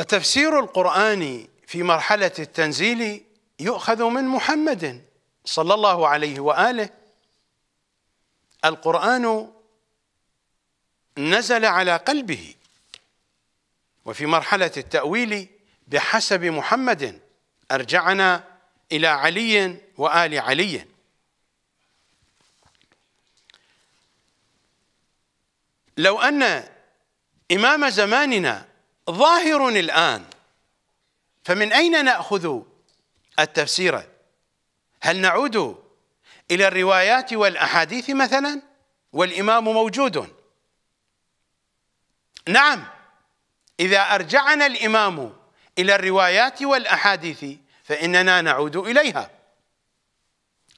فتفسير القرآن في مرحلة التنزيل يؤخذ من محمد صلى الله عليه وآله القرآن نزل على قلبه وفي مرحلة التأويل بحسب محمد أرجعنا إلى علي وآل علي لو أن إمام زماننا ظاهر الآن فمن أين نأخذ التفسير هل نعود إلى الروايات والأحاديث مثلا والإمام موجود نعم إذا أرجعنا الإمام إلى الروايات والأحاديث فإننا نعود إليها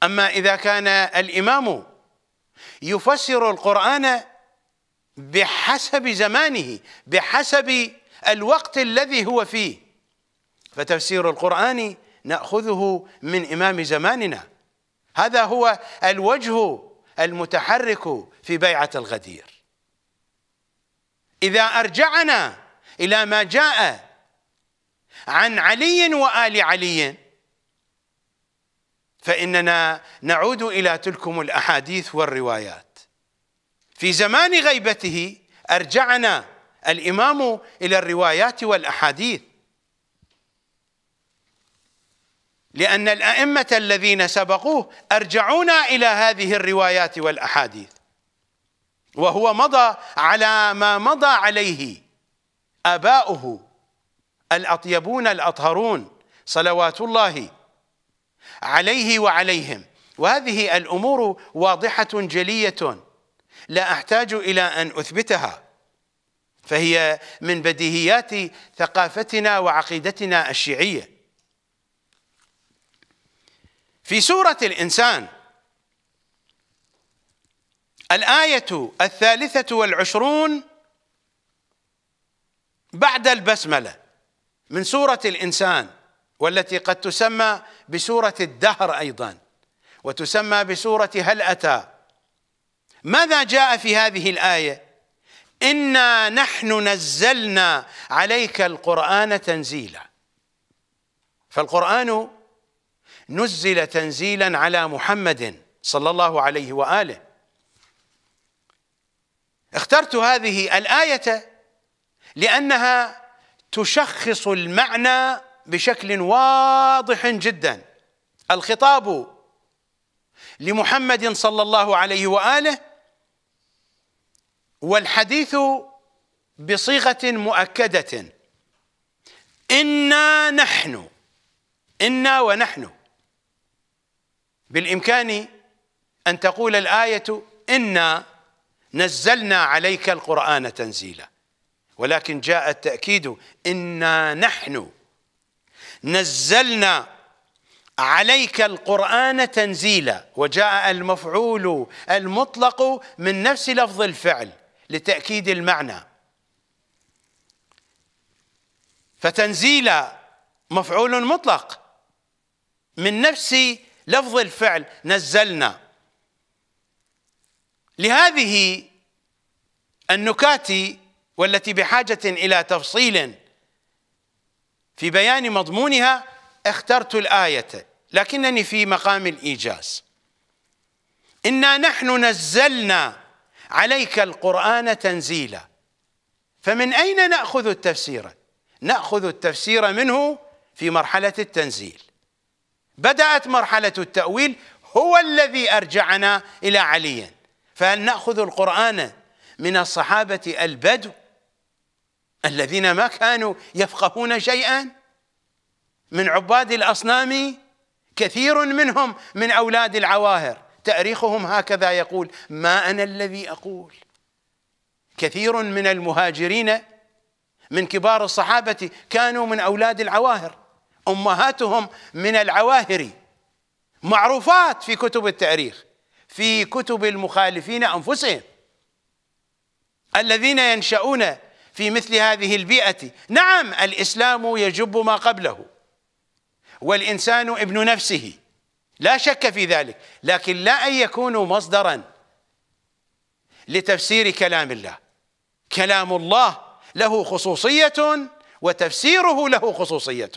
أما إذا كان الإمام يفسر القرآن بحسب زمانه بحسب الوقت الذي هو فيه فتفسير القرآن نأخذه من إمام زماننا هذا هو الوجه المتحرك في بيعة الغدير إذا أرجعنا إلى ما جاء عن علي وآل علي فإننا نعود إلى تلكم الأحاديث والروايات في زمان غيبته أرجعنا الامام الى الروايات والاحاديث لان الائمه الذين سبقوه ارجعونا الى هذه الروايات والاحاديث وهو مضى على ما مضى عليه اباؤه الاطيبون الاطهرون صلوات الله عليه وعليهم وهذه الامور واضحه جليه لا احتاج الى ان اثبتها فهي من بديهيات ثقافتنا وعقيدتنا الشيعية في سورة الإنسان الآية الثالثة والعشرون بعد البسملة من سورة الإنسان والتي قد تسمى بسورة الدهر أيضا وتسمى بسورة هل أتى ماذا جاء في هذه الآية؟ انا نحن نزلنا عليك القران تنزيلا فالقران نزل تنزيلا على محمد صلى الله عليه واله اخترت هذه الايه لانها تشخص المعنى بشكل واضح جدا الخطاب لمحمد صلى الله عليه واله والحديث بصيغه مؤكده انا نحن انا ونحن بالامكان ان تقول الايه انا نزلنا عليك القران تنزيلا ولكن جاء التاكيد انا نحن نزلنا عليك القرآن تنزيلا وجاء المفعول المطلق من نفس لفظ الفعل لتأكيد المعنى فتنزيل مفعول مطلق من نفس لفظ الفعل نزلنا لهذه النكات والتي بحاجة إلى تفصيل في بيان مضمونها اخترت الآية لكنني في مقام الإيجاز إنا نحن نزلنا عليك القرآن تنزيلا فمن أين نأخذ التفسير نأخذ التفسير منه في مرحلة التنزيل بدأت مرحلة التأويل هو الذي أرجعنا إلى علي فهل نأخذ القرآن من الصحابة البدو الذين ما كانوا يفقهون شيئا من عباد الأصنام كثير منهم من أولاد العواهر تاريخهم هكذا يقول ما انا الذي اقول كثير من المهاجرين من كبار الصحابه كانوا من اولاد العواهر امهاتهم من العواهر معروفات في كتب التاريخ في كتب المخالفين انفسهم الذين ينشؤون في مثل هذه البيئه نعم الاسلام يجب ما قبله والانسان ابن نفسه لا شك في ذلك لكن لا أن يكونوا مصدرا لتفسير كلام الله كلام الله له خصوصية وتفسيره له خصوصية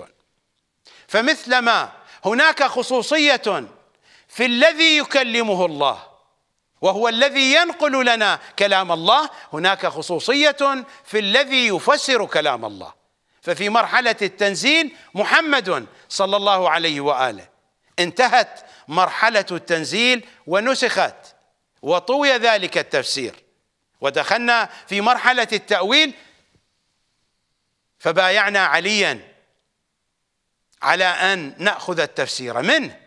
فمثلما هناك خصوصية في الذي يكلمه الله وهو الذي ينقل لنا كلام الله هناك خصوصية في الذي يفسر كلام الله ففي مرحلة التنزيل محمد صلى الله عليه وآله انتهت مرحلة التنزيل ونسخت وطوي ذلك التفسير ودخلنا في مرحلة التأويل فبايعنا عليا على أن نأخذ التفسير منه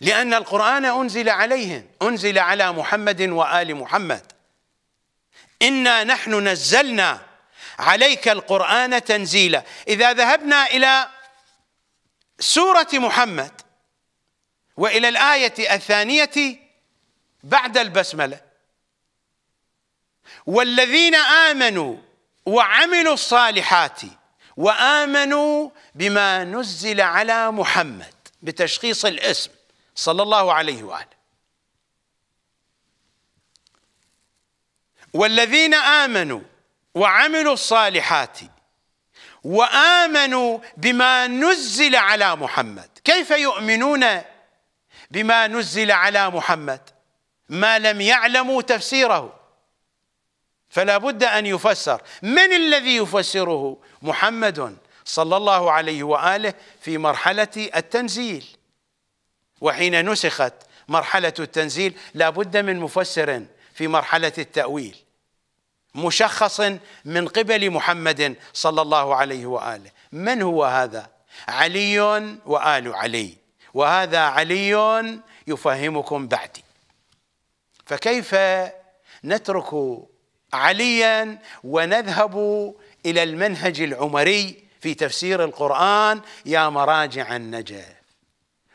لأن القرآن أنزل عليهم أنزل على محمد وآل محمد إنا نحن نزلنا عليك القرآن تنزيلا إذا ذهبنا إلى سورة محمد وإلى الآية الثانية بعد البسملة والذين آمنوا وعملوا الصالحات وآمنوا بما نزل على محمد بتشخيص الاسم صلى الله عليه وآله والذين آمنوا وعملوا الصالحات وامنوا بما نزل على محمد كيف يؤمنون بما نزل على محمد ما لم يعلموا تفسيره فلا بد ان يفسر من الذي يفسره محمد صلى الله عليه واله في مرحله التنزيل وحين نسخت مرحله التنزيل لا بد من مفسر في مرحله التاويل مشخص من قبل محمد صلى الله عليه واله من هو هذا علي وال علي وهذا علي يفهمكم بعدي فكيف نترك عليا ونذهب الى المنهج العمري في تفسير القران يا مراجع النجف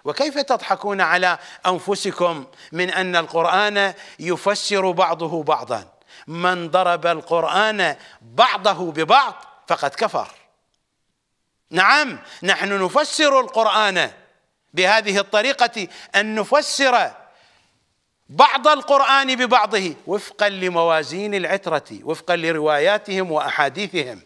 وكيف تضحكون على انفسكم من ان القران يفسر بعضه بعضا من ضرب القرآن بعضه ببعض فقد كفر نعم نحن نفسر القرآن بهذه الطريقة أن نفسر بعض القرآن ببعضه وفقا لموازين العترة وفقا لرواياتهم وأحاديثهم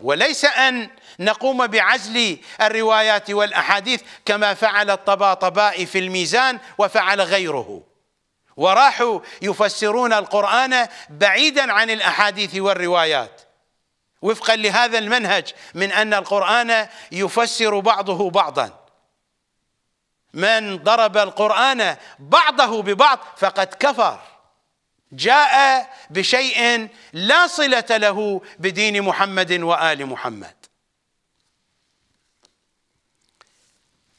وليس أن نقوم بعزل الروايات والأحاديث كما فعل الطباطبائي في الميزان وفعل غيره وراحوا يفسرون القرآن بعيدا عن الأحاديث والروايات وفقا لهذا المنهج من أن القرآن يفسر بعضه بعضا من ضرب القرآن بعضه ببعض فقد كفر جاء بشيء لا صلة له بدين محمد وآل محمد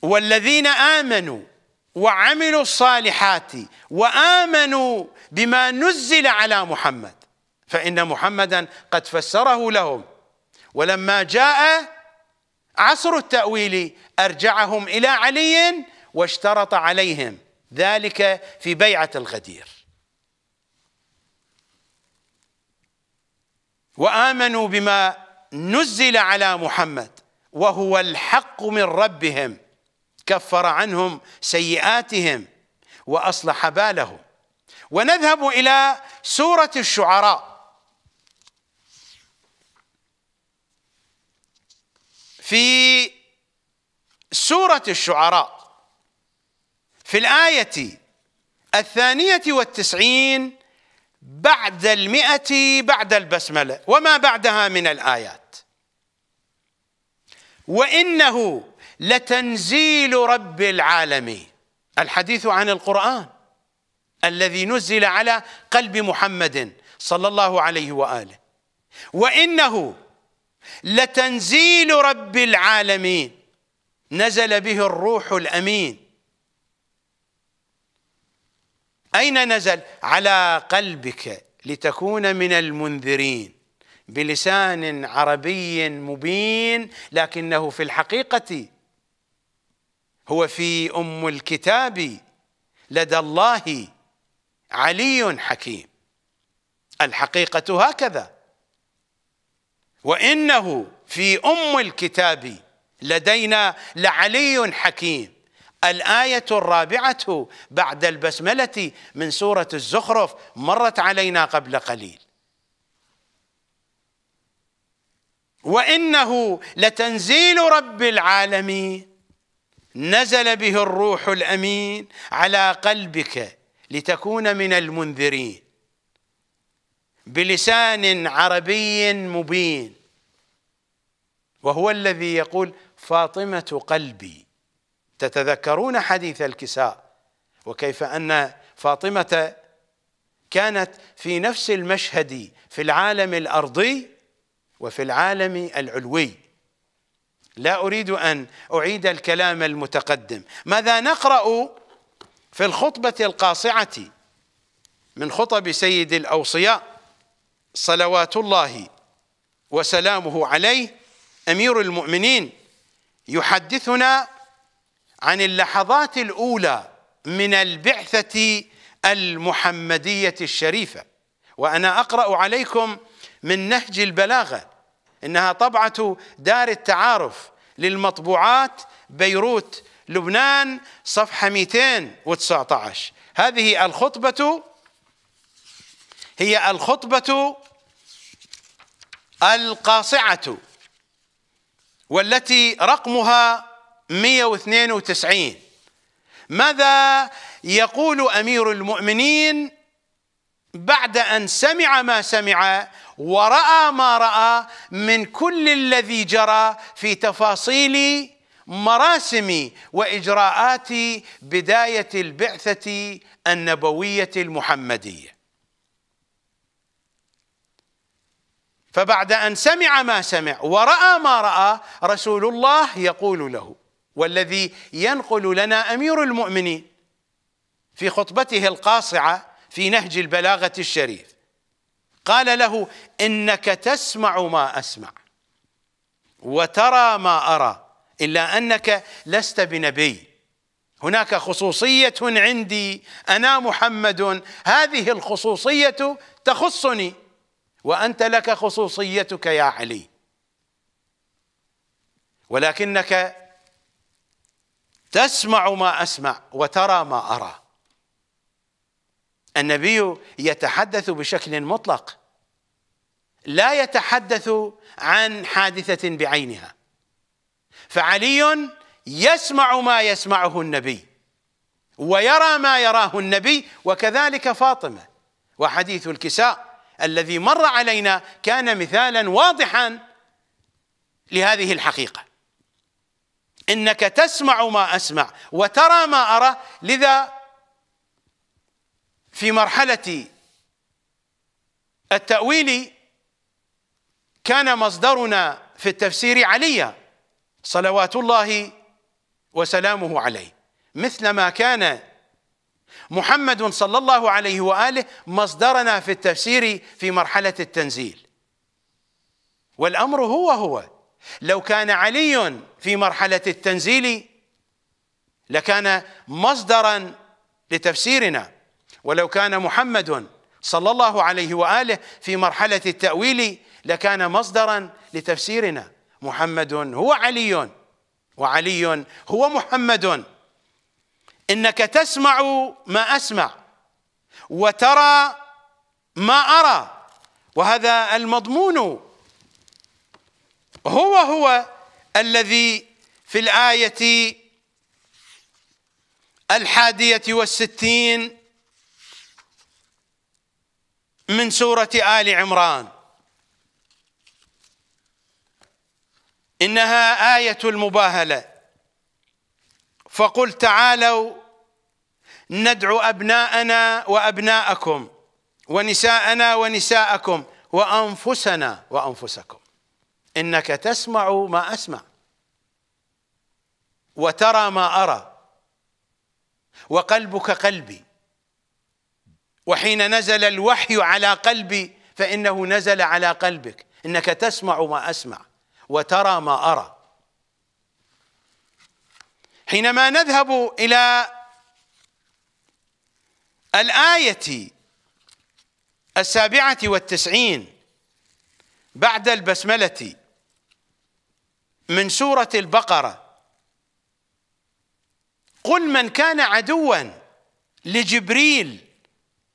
والذين آمنوا وعملوا الصالحات وامنوا بما نزل على محمد فان محمدا قد فسره لهم ولما جاء عصر التاويل ارجعهم الى علي واشترط عليهم ذلك في بيعه الغدير وامنوا بما نزل على محمد وهو الحق من ربهم كفر عنهم سيئاتهم واصلح بالهم ونذهب الى سوره الشعراء في سوره الشعراء في الايه الثانيه والتسعين بعد المئة بعد البسملة وما بعدها من الآيات وإنه لتنزيل رب العالمين الحديث عن القرآن الذي نزل على قلب محمد صلى الله عليه وآله وإنه لتنزيل رب العالمين نزل به الروح الأمين أين نزل؟ على قلبك لتكون من المنذرين بلسان عربي مبين لكنه في الحقيقة هو في أم الكتاب لدى الله علي حكيم الحقيقة هكذا وإنه في أم الكتاب لدينا لعلي حكيم الآية الرابعة بعد البسملة من سورة الزخرف مرت علينا قبل قليل وإنه لتنزيل رب العالمين نزل به الروح الامين على قلبك لتكون من المنذرين بلسان عربي مبين وهو الذي يقول فاطمه قلبي تتذكرون حديث الكساء وكيف ان فاطمه كانت في نفس المشهد في العالم الارضي وفي العالم العلوي لا أريد أن أعيد الكلام المتقدم ماذا نقرأ في الخطبة القاصعة من خطب سيد الأوصياء صلوات الله وسلامه عليه أمير المؤمنين يحدثنا عن اللحظات الأولى من البعثة المحمدية الشريفة وأنا أقرأ عليكم من نهج البلاغة إنها طبعة دار التعارف للمطبوعات بيروت لبنان صفحة 219 هذه الخطبة هي الخطبة القاصعة والتي رقمها 192 ماذا يقول أمير المؤمنين بعد ان سمع ما سمع وراى ما راى من كل الذي جرى في تفاصيل مراسم واجراءات بدايه البعثه النبويه المحمديه فبعد ان سمع ما سمع وراى ما راى رسول الله يقول له والذي ينقل لنا امير المؤمنين في خطبته القاصعه في نهج البلاغة الشريف قال له إنك تسمع ما أسمع وترى ما أرى إلا أنك لست بنبي هناك خصوصية عندي أنا محمد هذه الخصوصية تخصني وأنت لك خصوصيتك يا علي ولكنك تسمع ما أسمع وترى ما أرى النبي يتحدث بشكل مطلق لا يتحدث عن حادثة بعينها فعلي يسمع ما يسمعه النبي ويرى ما يراه النبي وكذلك فاطمة وحديث الكساء الذي مر علينا كان مثالا واضحا لهذه الحقيقة إنك تسمع ما أسمع وترى ما أرى لذا في مرحلة التأويل كان مصدرنا في التفسير عليا صلوات الله وسلامه عليه مثلما كان محمد صلى الله عليه واله مصدرنا في التفسير في مرحله التنزيل والامر هو هو لو كان علي في مرحله التنزيل لكان مصدرا لتفسيرنا ولو كان محمد صلى الله عليه واله في مرحله التاويل لكان مصدرا لتفسيرنا محمد هو علي وعلي هو محمد انك تسمع ما اسمع وترى ما ارى وهذا المضمون هو هو الذي في الايه الحاديه والستين من سورة آل عمران إنها آية المباهلة فقل تعالوا ندعو أبناءنا وأبناءكم ونساءنا ونساءكم وأنفسنا وأنفسكم إنك تسمع ما أسمع وترى ما أرى وقلبك قلبي وحين نزل الوحي على قلبي فإنه نزل على قلبك إنك تسمع ما أسمع وترى ما أرى حينما نذهب إلى الآية السابعة والتسعين بعد البسملة من سورة البقرة قل من كان عدوا لجبريل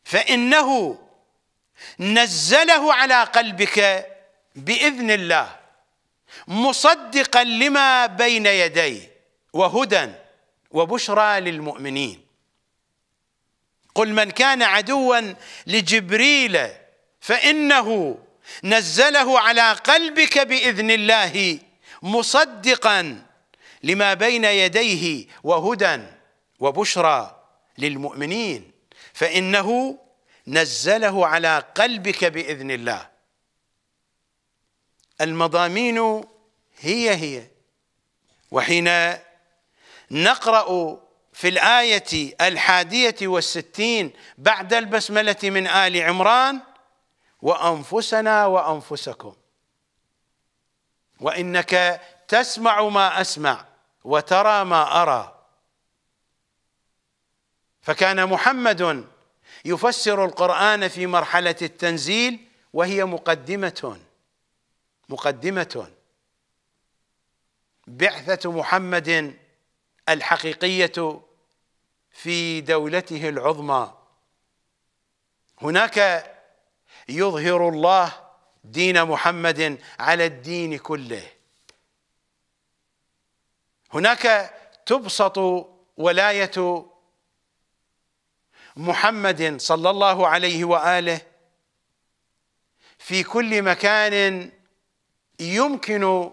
فانه نزله على قلبك باذن الله مصدقا لما بين يديه وهدى وبشرى للمؤمنين قل من كان عدوا لجبريل فانه نزله على قلبك باذن الله مصدقا لما بين يديه وهدى وبشرى للمؤمنين فإنه نزله على قلبك بإذن الله المضامين هي هي وحين نقرأ في الآية الحادية والستين بعد البسملة من آل عمران وأنفسنا وأنفسكم وإنك تسمع ما أسمع وترى ما أرى فكان محمد يفسر القرآن في مرحلة التنزيل وهي مقدمة مقدمة بعثة محمد الحقيقية في دولته العظمى هناك يظهر الله دين محمد على الدين كله هناك تبسط ولايه محمد صلى الله عليه واله في كل مكان يمكن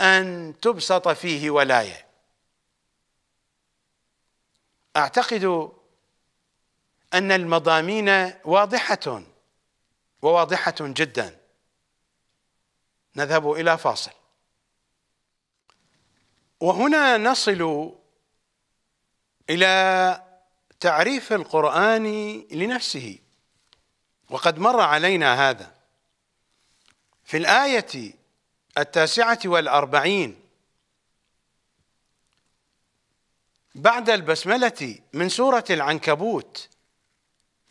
ان تبسط فيه ولايه اعتقد ان المضامين واضحه وواضحه جدا نذهب الى فاصل وهنا نصل الى تعريف القرآن لنفسه وقد مر علينا هذا في الآية التاسعة والأربعين بعد البسملة من سورة العنكبوت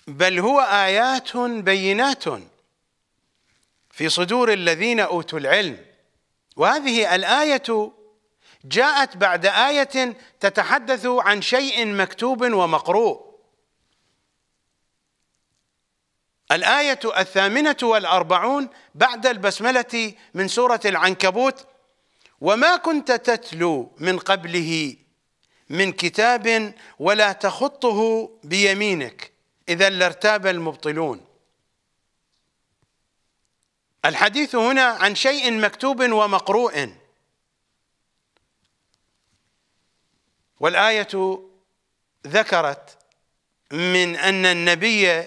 بل هو آيات بينات في صدور الذين أوتوا العلم وهذه الآية جاءت بعد آية تتحدث عن شيء مكتوب ومقروء الآية الثامنة والأربعون بعد البسملة من سورة العنكبوت وما كنت تتلو من قبله من كتاب ولا تخطه بيمينك إذا لارتاب المبطلون الحديث هنا عن شيء مكتوب ومقروء والايه ذكرت من ان النبي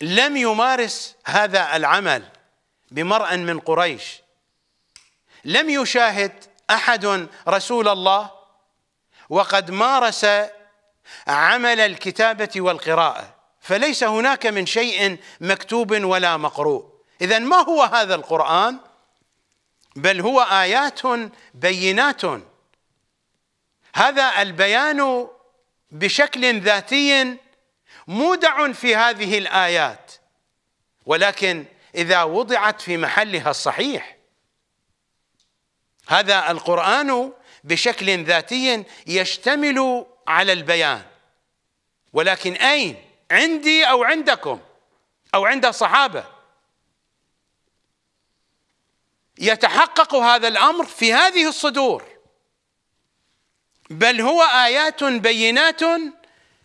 لم يمارس هذا العمل بمرأ من قريش لم يشاهد احد رسول الله وقد مارس عمل الكتابه والقراءه فليس هناك من شيء مكتوب ولا مقروء اذا ما هو هذا القران بل هو ايات بينات هذا البيان بشكل ذاتي مودع في هذه الآيات ولكن إذا وضعت في محلها الصحيح هذا القرآن بشكل ذاتي يشتمل على البيان ولكن أين عندي أو عندكم أو عند الصحابة يتحقق هذا الأمر في هذه الصدور بل هو آيات بينات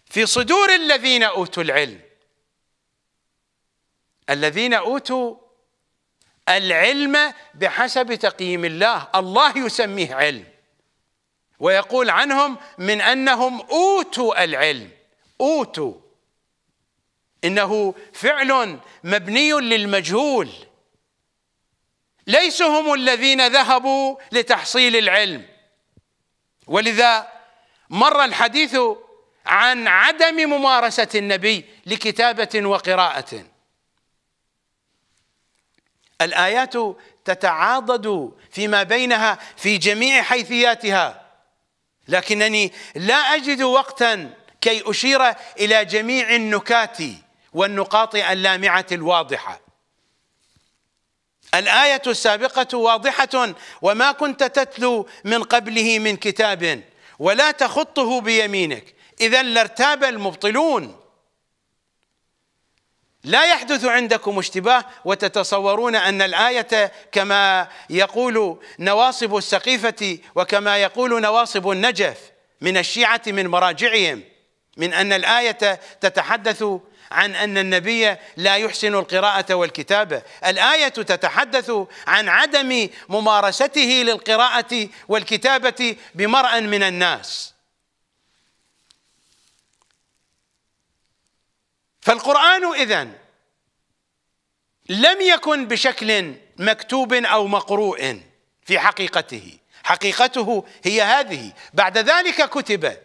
في صدور الذين أوتوا العلم الذين أوتوا العلم بحسب تقييم الله الله يسميه علم ويقول عنهم من أنهم أوتوا العلم أوتوا إنه فعل مبني للمجهول ليسوا هم الذين ذهبوا لتحصيل العلم ولذا مر الحديث عن عدم ممارسة النبي لكتابة وقراءة الآيات تتعاضد فيما بينها في جميع حيثياتها لكنني لا أجد وقتا كي أشير إلى جميع النكات والنقاط اللامعة الواضحة الآية السابقة واضحة وما كنت تتلو من قبله من كتاب ولا تخطه بيمينك إذا لارتاب المبطلون لا يحدث عندكم اشتباه وتتصورون أن الآية كما يقول نواصب السقيفة وكما يقول نواصب النجف من الشيعة من مراجعهم من أن الآية تتحدث عن ان النبي لا يحسن القراءه والكتابه الايه تتحدث عن عدم ممارسته للقراءه والكتابه بمرأ من الناس فالقران اذن لم يكن بشكل مكتوب او مقروء في حقيقته حقيقته هي هذه بعد ذلك كتب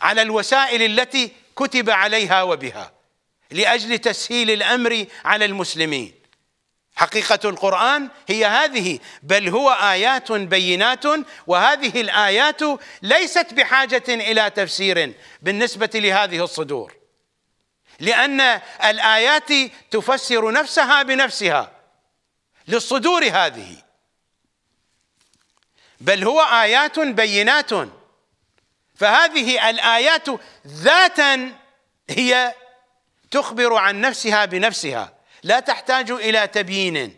على الوسائل التي كتب عليها وبها لاجل تسهيل الامر على المسلمين حقيقه القران هي هذه بل هو ايات بينات وهذه الايات ليست بحاجه الى تفسير بالنسبه لهذه الصدور لان الايات تفسر نفسها بنفسها للصدور هذه بل هو ايات بينات فهذه الايات ذاتا هي تخبر عن نفسها بنفسها لا تحتاج الى تبيين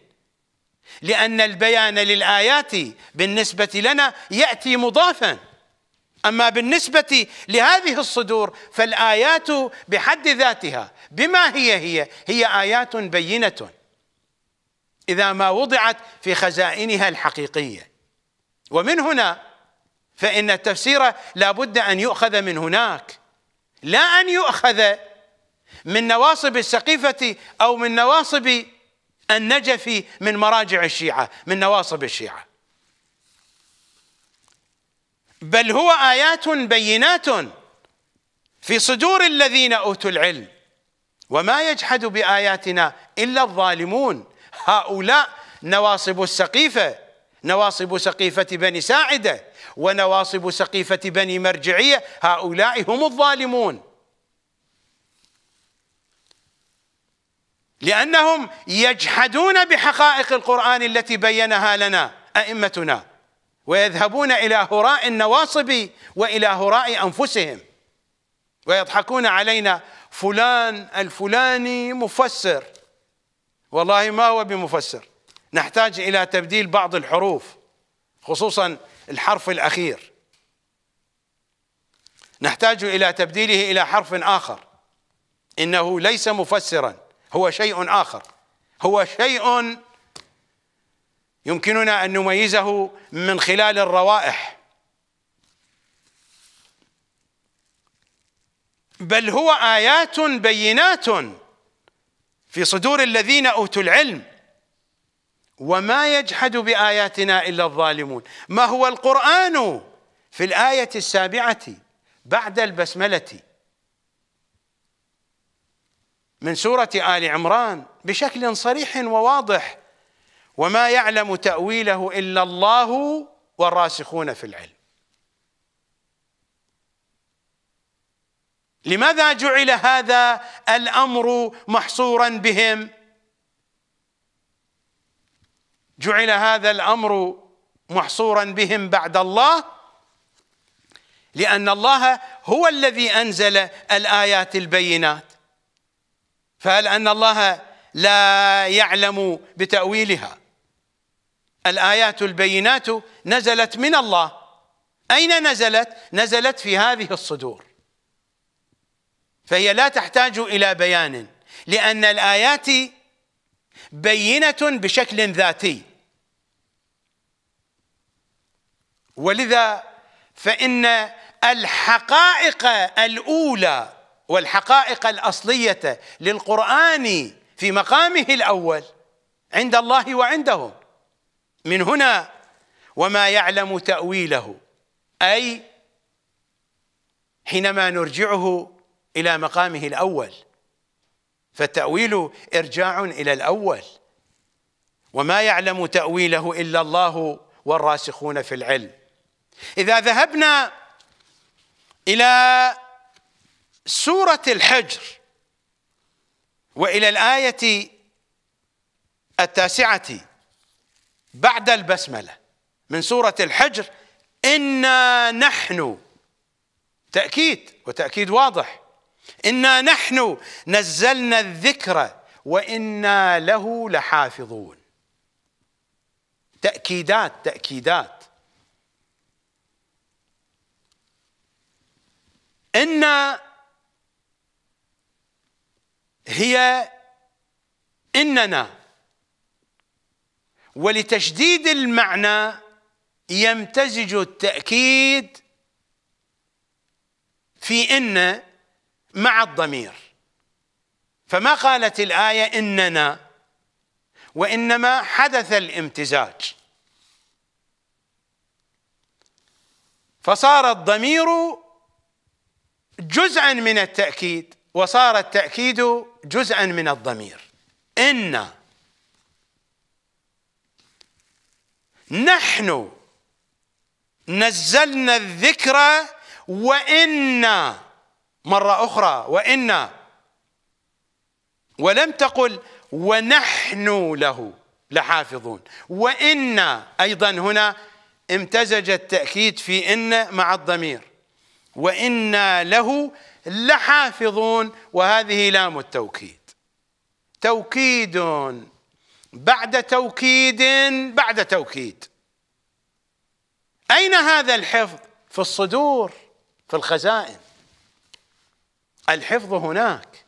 لان البيان للايات بالنسبه لنا ياتي مضافا اما بالنسبه لهذه الصدور فالايات بحد ذاتها بما هي هي هي ايات بينه اذا ما وضعت في خزائنها الحقيقيه ومن هنا فإن التفسير لابد أن يؤخذ من هناك لا أن يؤخذ من نواصب السقيفة أو من نواصب النجفي من مراجع الشيعة من نواصب الشيعة بل هو آيات بينات في صدور الذين أوتوا العلم وما يجحد بآياتنا إلا الظالمون هؤلاء نواصب السقيفة نواصب سقيفة بني ساعده ونواصب سقيفة بني مرجعية هؤلاء هم الظالمون لأنهم يجحدون بحقائق القرآن التي بينها لنا أئمتنا ويذهبون إلى هراء النواصب وإلى هراء أنفسهم ويضحكون علينا فلان الفلاني مفسر والله ما هو بمفسر نحتاج إلى تبديل بعض الحروف خصوصا الحرف الأخير نحتاج إلى تبديله إلى حرف آخر إنه ليس مفسرا هو شيء آخر هو شيء يمكننا أن نميزه من خلال الروائح بل هو آيات بينات في صدور الذين أوتوا العلم وما يجحد بآياتنا إلا الظالمون ما هو القرآن في الآية السابعة بعد البسملة من سورة آل عمران بشكل صريح وواضح وما يعلم تأويله إلا الله والراسخون في العلم لماذا جعل هذا الأمر محصورا بهم؟ جعل هذا الامر محصورا بهم بعد الله لان الله هو الذي انزل الايات البينات فهل ان الله لا يعلم بتاويلها الايات البينات نزلت من الله اين نزلت نزلت في هذه الصدور فهي لا تحتاج الى بيان لان الايات بينه بشكل ذاتي ولذا فان الحقائق الاولى والحقائق الاصليه للقران في مقامه الاول عند الله وعندهم من هنا وما يعلم تاويله اي حينما نرجعه الى مقامه الاول فالتأويل إرجاع إلى الأول وما يعلم تأويله إلا الله والراسخون في العلم إذا ذهبنا إلى سورة الحجر وإلى الآية التاسعة بعد البسملة من سورة الحجر إنا نحن تأكيد وتأكيد واضح إنا نحن نزلنا الذكر وإنا له لحافظون تأكيدات تأكيدات إنا هي إننا ولتشديد المعنى يمتزج التأكيد في إن مع الضمير فما قالت الآية إننا وإنما حدث الامتزاج فصار الضمير جزءا من التأكيد وصار التأكيد جزءا من الضمير إن نحن نزلنا الذكر وإنا مرة أخرى وإنا ولم تقل ونحن له لحافظون وإنا أيضا هنا امتزج التأكيد في إن مع الضمير وإنا له لحافظون وهذه لام التوكيد توكيد بعد توكيد بعد توكيد أين هذا الحفظ في الصدور في الخزائن الحفظ هناك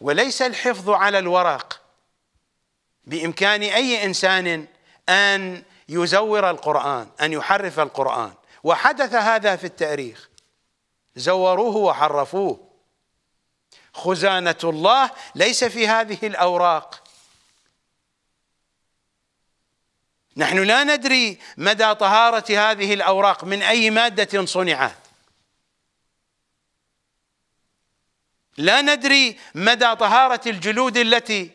وليس الحفظ على الورق بامكان اي انسان ان يزور القران ان يحرف القران وحدث هذا في التاريخ زوروه وحرفوه خزانه الله ليس في هذه الاوراق نحن لا ندري مدى طهاره هذه الاوراق من اي ماده صنعت لا ندري مدى طهارة الجلود التي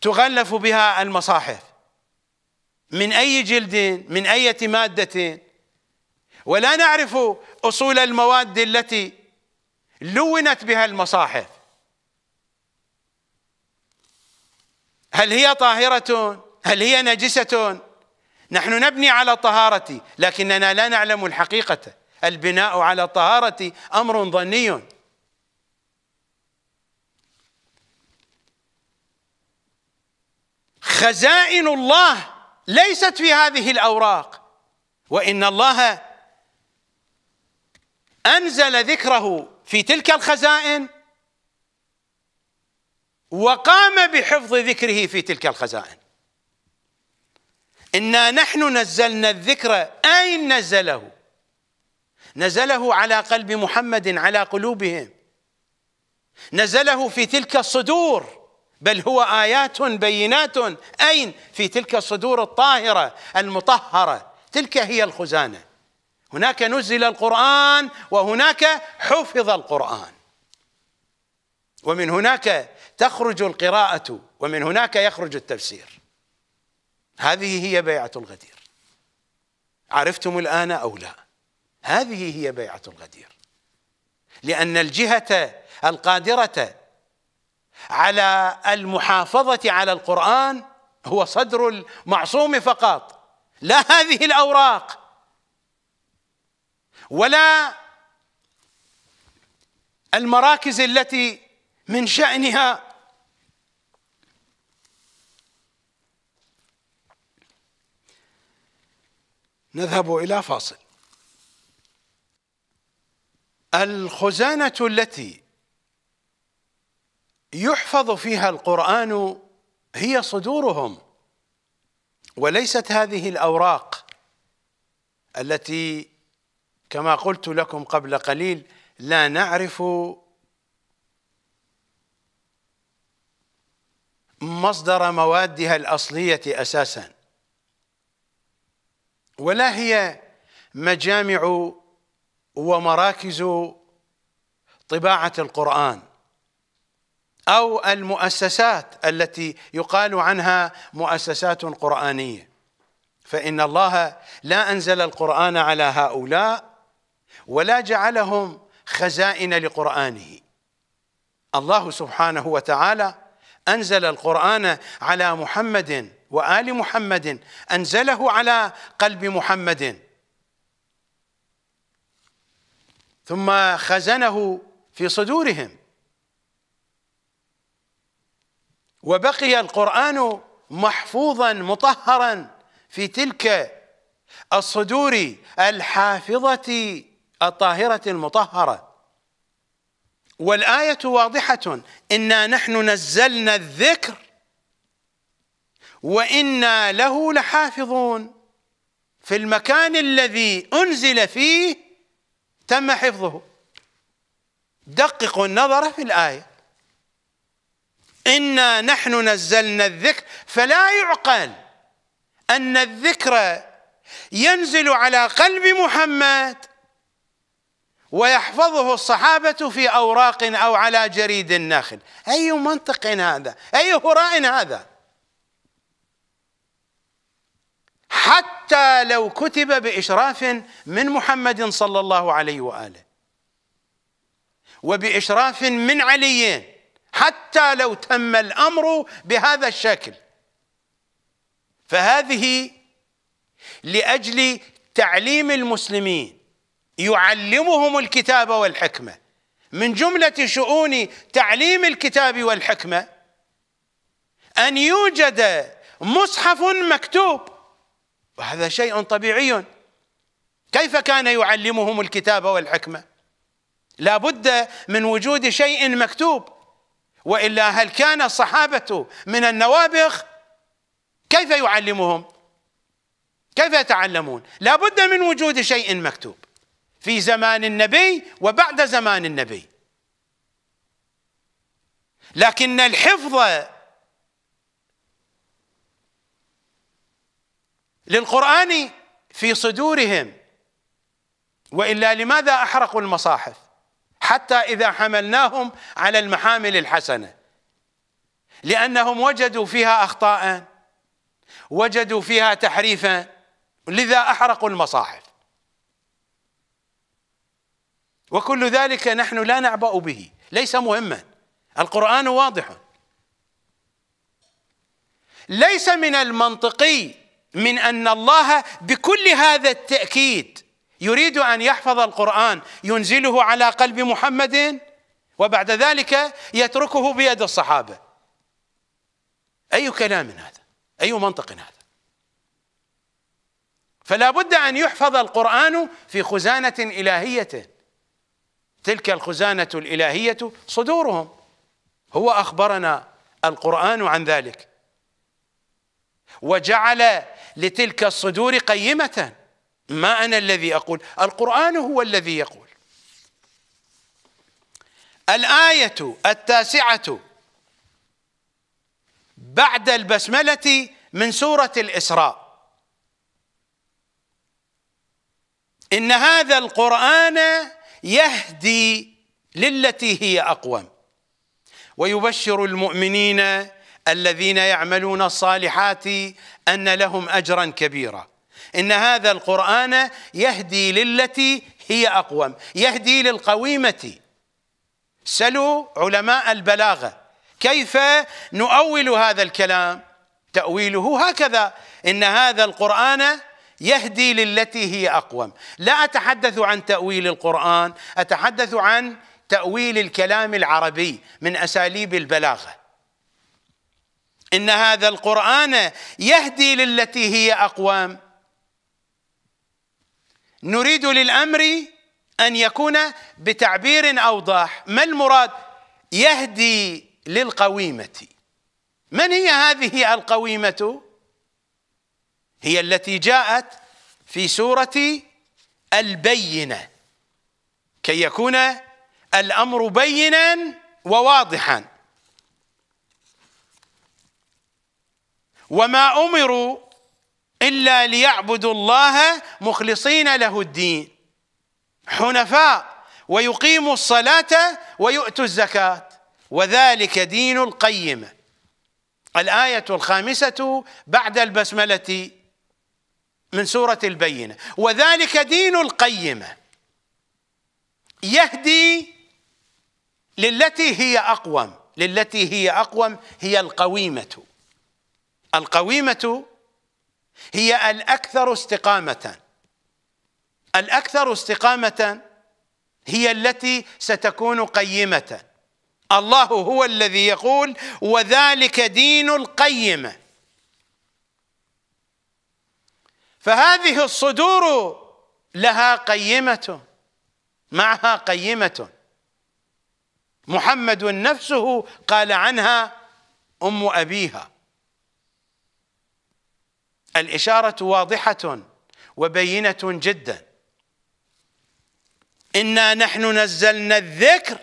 تغلف بها المصاحف من أي جلد من أي مادة ولا نعرف أصول المواد التي لونت بها المصاحف هل هي طاهرة هل هي نجسة نحن نبني على الطهارة لكننا لا نعلم الحقيقة البناء على الطهارة أمر ظني خزائن الله ليست في هذه الأوراق وإن الله أنزل ذكره في تلك الخزائن وقام بحفظ ذكره في تلك الخزائن إنا نحن نزلنا الذكر أين نزله نزله على قلب محمد على قلوبهم نزله في تلك الصدور بل هو آيات بينات أين في تلك الصدور الطاهرة المطهرة تلك هي الخزانة هناك نزل القرآن وهناك حفظ القرآن ومن هناك تخرج القراءة ومن هناك يخرج التفسير هذه هي بيعة الغدير عرفتم الآن أو لا؟ هذه هي بيعة الغدير لأن الجهة القادرة على المحافظة على القرآن هو صدر المعصوم فقط لا هذه الأوراق ولا المراكز التي من شأنها نذهب إلى فاصل الخزانة التي يحفظ فيها القرآن هي صدورهم وليست هذه الأوراق التي كما قلت لكم قبل قليل لا نعرف مصدر موادها الأصلية أساسا ولا هي مجامع ومراكز طباعة القرآن أو المؤسسات التي يقال عنها مؤسسات قرآنية فإن الله لا أنزل القرآن على هؤلاء ولا جعلهم خزائن لقرآنه الله سبحانه وتعالى أنزل القرآن على محمد وآل محمد أنزله على قلب محمد ثم خزنه في صدورهم وبقي القرآن محفوظا مطهرا في تلك الصدور الحافظة الطاهرة المطهرة والآية واضحة إنا نحن نزلنا الذكر وإنا له لحافظون في المكان الذي أنزل فيه تم حفظه دققوا النظر في الآية إنا نحن نزلنا الذكر فلا يعقل أن الذكر ينزل على قلب محمد ويحفظه الصحابة في أوراق أو على جريد النخل أي منطق هذا أي هراء هذا حتى لو كتب بإشراف من محمد صلى الله عليه وآله وبإشراف من علي حتى لو تم الأمر بهذا الشكل فهذه لأجل تعليم المسلمين يعلمهم الكتاب والحكمة من جملة شؤون تعليم الكتاب والحكمة أن يوجد مصحف مكتوب وهذا شيء طبيعي كيف كان يعلمهم الكتاب والحكمه لا بد من وجود شيء مكتوب والا هل كان الصحابه من النوابغ كيف يعلمهم كيف يتعلمون لا بد من وجود شيء مكتوب في زمان النبي وبعد زمان النبي لكن الحفظ للقرآن في صدورهم وإلا لماذا أحرقوا المصاحف حتى إذا حملناهم على المحامل الحسنة لأنهم وجدوا فيها أخطاء وجدوا فيها تحريفا لذا أحرقوا المصاحف وكل ذلك نحن لا نعبأ به ليس مهما القرآن واضح ليس من المنطقي من ان الله بكل هذا التاكيد يريد ان يحفظ القران ينزله على قلب محمد وبعد ذلك يتركه بيد الصحابه اي كلام هذا اي منطق هذا فلا بد ان يحفظ القران في خزانه الهيه تلك الخزانه الالهيه صدورهم هو اخبرنا القران عن ذلك وجعل لتلك الصدور قيمة ما أنا الذي أقول القرآن هو الذي يقول الآية التاسعة بعد البسملة من سورة الإسراء إن هذا القرآن يهدي للتي هي أقوم ويبشر المؤمنين الذين يعملون الصالحات أن لهم أجرا كبيرا إن هذا القرآن يهدي للتي هي أقوم يهدي للقويمة سلوا علماء البلاغة كيف نؤول هذا الكلام تأويله هكذا إن هذا القرآن يهدي للتي هي أقوم لا أتحدث عن تأويل القرآن أتحدث عن تأويل الكلام العربي من أساليب البلاغة ان هذا القران يهدي للتي هي اقوام نريد للامر ان يكون بتعبير اوضح ما المراد يهدي للقويمه من هي هذه القويمه هي التي جاءت في سوره البينه كي يكون الامر بينا وواضحا وما امروا الا ليعبدوا الله مخلصين له الدين حنفاء ويقيموا الصلاه ويؤتوا الزكاه وذلك دين القيمه الايه الخامسه بعد البسمله من سوره البينه وذلك دين القيمه يهدي للتي هي اقوم للتي هي اقوم هي القويمه القويمة هي الأكثر استقامة الأكثر استقامة هي التي ستكون قيمة الله هو الذي يقول وذلك دين القيمة فهذه الصدور لها قيمة معها قيمة محمد نفسه قال عنها أم أبيها الإشارة واضحة وبينة جدا إنا نحن نزلنا الذكر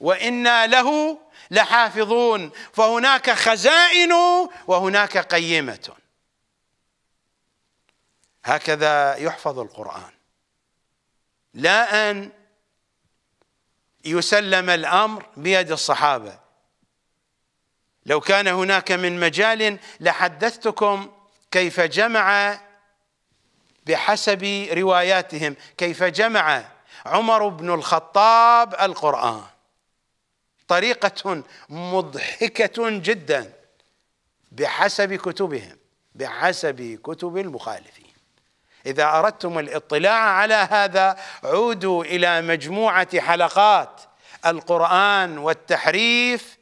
وإنا له لحافظون فهناك خزائن وهناك قيمة هكذا يحفظ القرآن لا أن يسلم الأمر بيد الصحابة لو كان هناك من مجال لحدثتكم كيف جمع بحسب رواياتهم كيف جمع عمر بن الخطاب القرآن طريقة مضحكة جدا بحسب كتبهم بحسب كتب المخالفين إذا أردتم الاطلاع على هذا عودوا إلى مجموعة حلقات القرآن والتحريف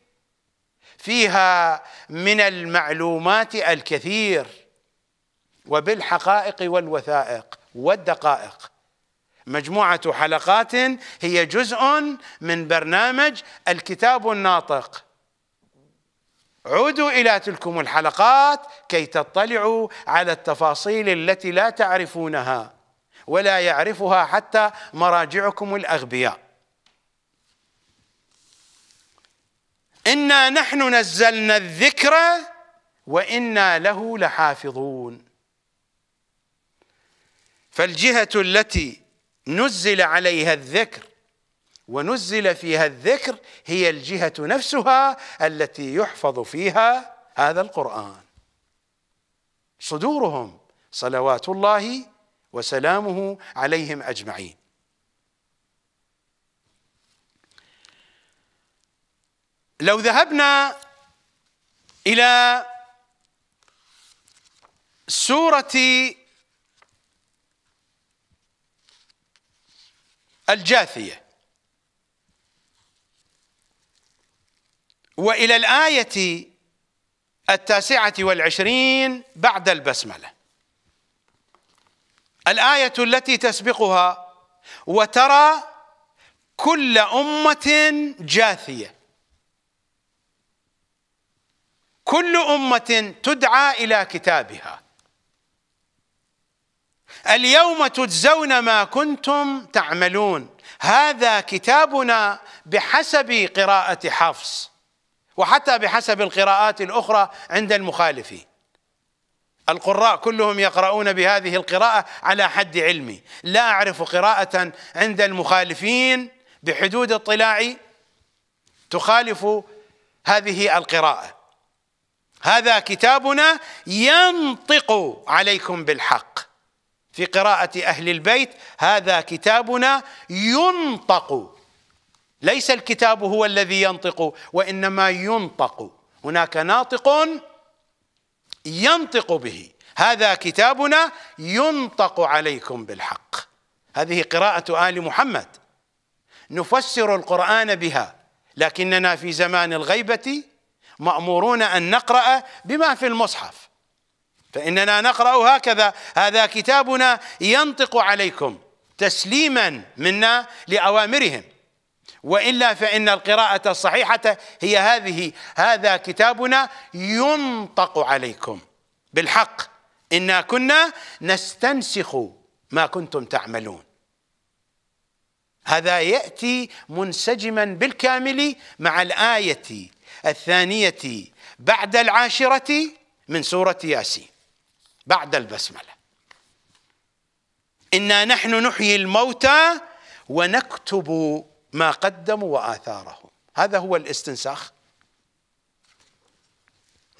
فيها من المعلومات الكثير وبالحقائق والوثائق والدقائق مجموعة حلقات هي جزء من برنامج الكتاب الناطق عودوا إلى تلكم الحلقات كي تطلعوا على التفاصيل التي لا تعرفونها ولا يعرفها حتى مراجعكم الأغبياء إنا نحن نزلنا الذكر وإنا له لحافظون فالجهة التي نزل عليها الذكر ونزل فيها الذكر هي الجهة نفسها التي يحفظ فيها هذا القرآن صدورهم صلوات الله وسلامه عليهم أجمعين لو ذهبنا إلى سورة الجاثية وإلى الآية التاسعة والعشرين بعد البسملة الآية التي تسبقها وترى كل أمة جاثية كل أمة تدعى إلى كتابها اليوم تجزون ما كنتم تعملون هذا كتابنا بحسب قراءة حفص وحتى بحسب القراءات الأخرى عند المخالفين القراء كلهم يقرؤون بهذه القراءة على حد علمي لا أعرف قراءة عند المخالفين بحدود اطلاعي تخالف هذه القراءة هذا كتابنا ينطق عليكم بالحق في قراءة أهل البيت هذا كتابنا ينطق ليس الكتاب هو الذي ينطق وإنما ينطق هناك ناطق ينطق به هذا كتابنا ينطق عليكم بالحق هذه قراءة آل محمد نفسر القرآن بها لكننا في زمان الغيبة مأمورون أن نقرأ بما في المصحف فإننا نقرأ هكذا هذا كتابنا ينطق عليكم تسليما منا لأوامرهم وإلا فإن القراءة الصحيحة هي هذه هذا كتابنا ينطق عليكم بالحق إنا كنا نستنسخ ما كنتم تعملون هذا يأتي منسجما بالكامل مع الآية الثانية بعد العاشرة من سورة ياسين بعد البسمله انا نحن نحيي الموتى ونكتب ما قدموا واثارهم هذا هو الاستنساخ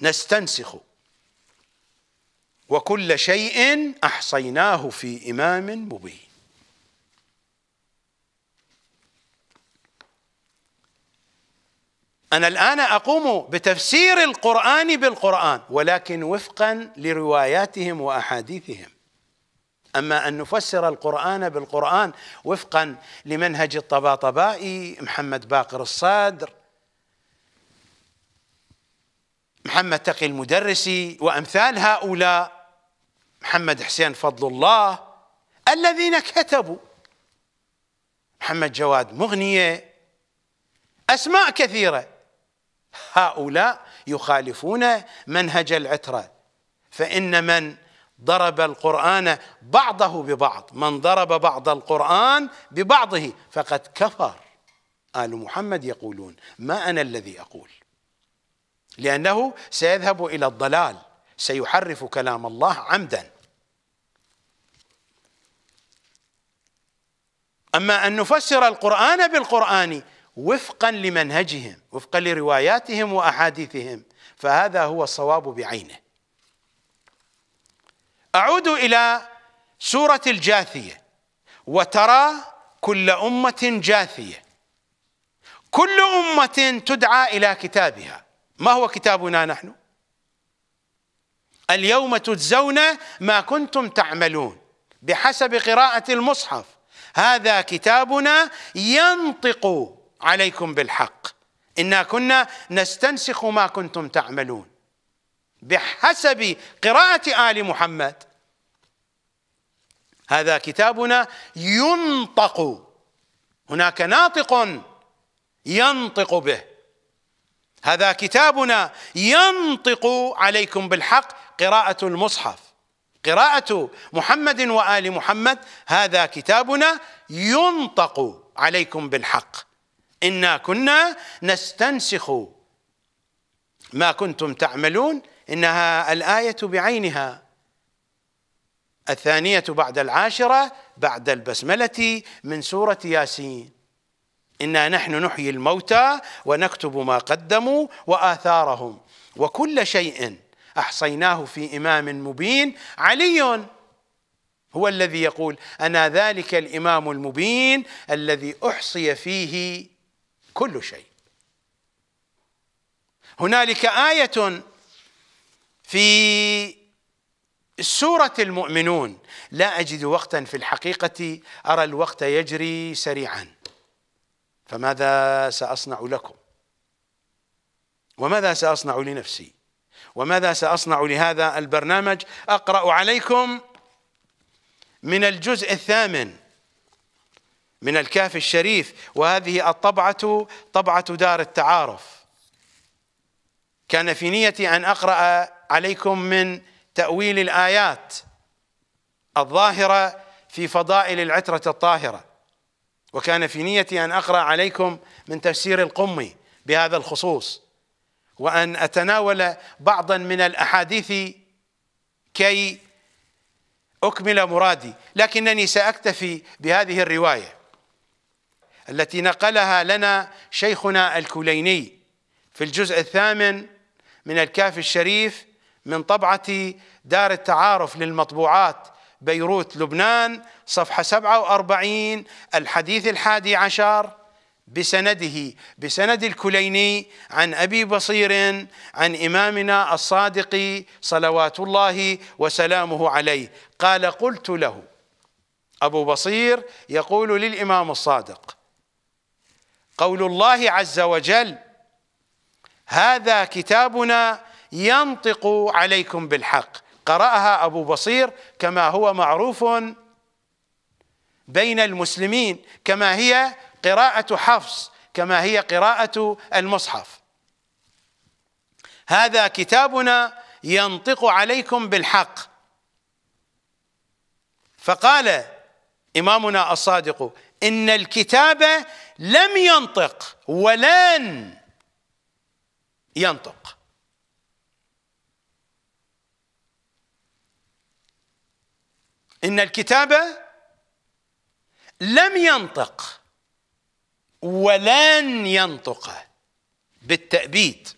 نستنسخ وكل شيء احصيناه في امام مبين أنا الآن أقوم بتفسير القرآن بالقرآن ولكن وفقا لرواياتهم وأحاديثهم أما أن نفسر القرآن بالقرآن وفقا لمنهج الطباطبائي محمد باقر الصادر محمد تقي المدرسي وأمثال هؤلاء محمد حسين فضل الله الذين كتبوا محمد جواد مغنيه اسماء كثيره هؤلاء يخالفون منهج العترة فإن من ضرب القرآن بعضه ببعض من ضرب بعض القرآن ببعضه فقد كفر آل محمد يقولون ما أنا الذي أقول لأنه سيذهب إلى الضلال سيحرف كلام الله عمدا أما أن نفسر القرآن بالقرآن وفقا لمنهجهم وفقا لرواياتهم واحاديثهم فهذا هو الصواب بعينه اعود الى سوره الجاثيه وترى كل امه جاثيه كل امه تدعى الى كتابها ما هو كتابنا نحن اليوم تجزون ما كنتم تعملون بحسب قراءه المصحف هذا كتابنا ينطق عليكم بالحق إنا كنا نستنسخ ما كنتم تعملون بحسب قراءة آل محمد هذا كتابنا ينطق هناك ناطق ينطق به هذا كتابنا ينطق عليكم بالحق قراءة المصحف قراءة محمد وآل محمد هذا كتابنا ينطق عليكم بالحق إنا كنا نستنسخ ما كنتم تعملون إنها الآية بعينها الثانية بعد العاشرة بعد البسملة من سورة ياسين إنا نحن نحيي الموتى ونكتب ما قدموا وآثارهم وكل شيء أحصيناه في إمام مبين علي هو الذي يقول أنا ذلك الإمام المبين الذي أحصي فيه كل شيء هنالك آية في سورة المؤمنون لا أجد وقتا في الحقيقة أرى الوقت يجري سريعا فماذا سأصنع لكم وماذا سأصنع لنفسي وماذا سأصنع لهذا البرنامج أقرأ عليكم من الجزء الثامن من الكهف الشريف وهذه الطبعة طبعة دار التعارف كان في نيتي أن أقرأ عليكم من تأويل الآيات الظاهرة في فضائل العترة الطاهرة وكان في نيتي أن أقرأ عليكم من تفسير القمي بهذا الخصوص وأن أتناول بعضا من الأحاديث كي أكمل مرادي لكنني سأكتفي بهذه الرواية التي نقلها لنا شيخنا الكليني في الجزء الثامن من الكاف الشريف من طبعة دار التعارف للمطبوعات بيروت لبنان صفحة 47 الحديث الحادي عشر بسنده بسند الكليني عن أبي بصير عن إمامنا الصادق صلوات الله وسلامه عليه قال قلت له أبو بصير يقول للإمام الصادق قول الله عز وجل هذا كتابنا ينطق عليكم بالحق قرأها أبو بصير كما هو معروف بين المسلمين كما هي قراءة حفص كما هي قراءة المصحف هذا كتابنا ينطق عليكم بالحق فقال إمامنا الصادق إن الكتاب لم ينطق ولن ينطق ان الكتابه لم ينطق ولن ينطق بالتأبيد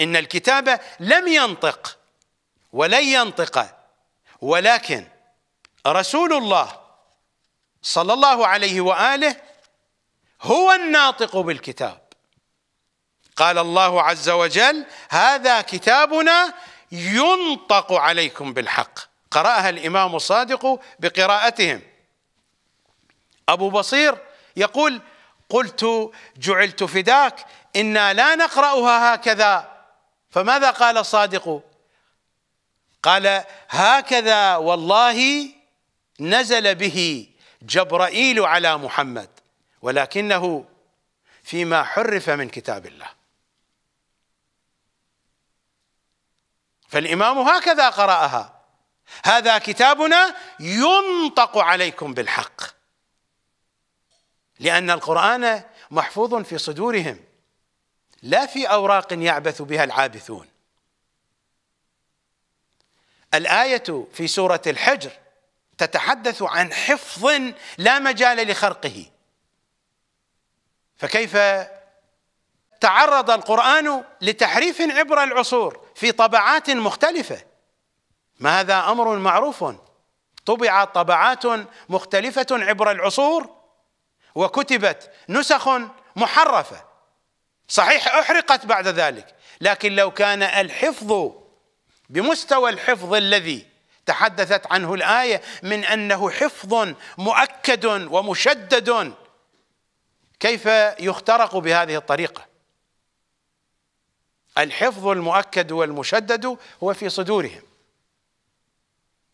إن الكتاب لم ينطق ولن ينطق ولكن رسول الله صلى الله عليه واله هو الناطق بالكتاب قال الله عز وجل هذا كتابنا ينطق عليكم بالحق قراها الامام الصادق بقراءتهم ابو بصير يقول قلت جعلت فداك انا لا نقراها هكذا فماذا قال الصادق قال هكذا والله نزل به جبرائيل على محمد ولكنه فيما حرف من كتاب الله فالإمام هكذا قرأها هذا كتابنا ينطق عليكم بالحق لأن القرآن محفوظ في صدورهم لا في أوراق يعبث بها العابثون الآية في سورة الحجر تتحدث عن حفظ لا مجال لخرقه فكيف تعرض القرآن لتحريف عبر العصور في طبعات مختلفة ما هذا أمر معروف طبعت طبعات مختلفة عبر العصور وكتبت نسخ محرفة صحيح أحرقت بعد ذلك لكن لو كان الحفظ بمستوى الحفظ الذي تحدثت عنه الايه من انه حفظ مؤكد ومشدد كيف يخترق بهذه الطريقه الحفظ المؤكد والمشدد هو في صدورهم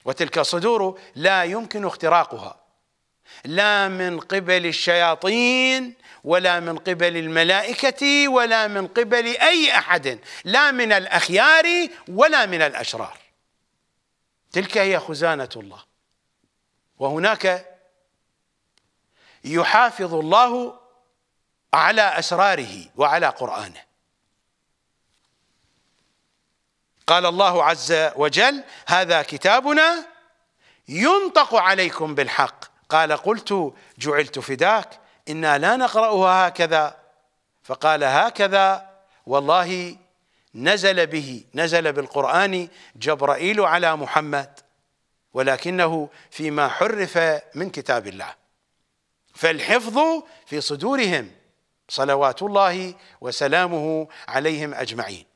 وتلك الصدور لا يمكن اختراقها لا من قبل الشياطين ولا من قبل الملائكه ولا من قبل اي احد لا من الاخيار ولا من الاشرار تلك هي خزانة الله وهناك يحافظ الله على أسراره وعلى قرآنه قال الله عز وجل هذا كتابنا ينطق عليكم بالحق قال قلت جعلت فداك إنا لا نقرأها هكذا فقال هكذا والله نزل به نزل بالقرآن جبرائيل على محمد ولكنه فيما حرف من كتاب الله فالحفظ في صدورهم صلوات الله وسلامه عليهم أجمعين